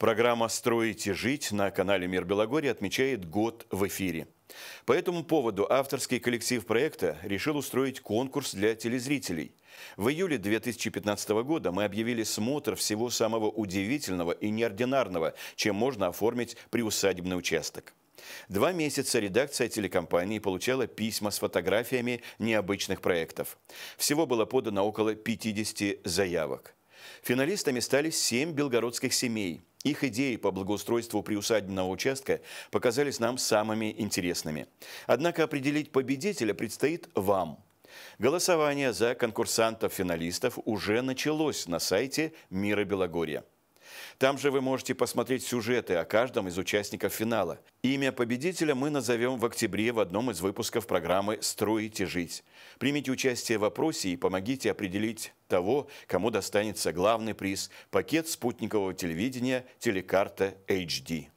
Программа «Строить и жить» на канале «Мир Белогорья» отмечает год в эфире. По этому поводу авторский коллектив проекта решил устроить конкурс для телезрителей. В июле 2015 года мы объявили смотр всего самого удивительного и неординарного, чем можно оформить приусадебный участок. Два месяца редакция телекомпании получала письма с фотографиями необычных проектов. Всего было подано около 50 заявок. Финалистами стали семь белгородских семей. Их идеи по благоустройству приусадебного участка показались нам самыми интересными. Однако определить победителя предстоит вам. Голосование за конкурсантов-финалистов уже началось на сайте «Мира Белогорья». Там же вы можете посмотреть сюжеты о каждом из участников финала. Имя победителя мы назовем в октябре в одном из выпусков программы «Строите жить». Примите участие в опросе и помогите определить того, кому достанется главный приз – пакет спутникового телевидения «Телекарта HD».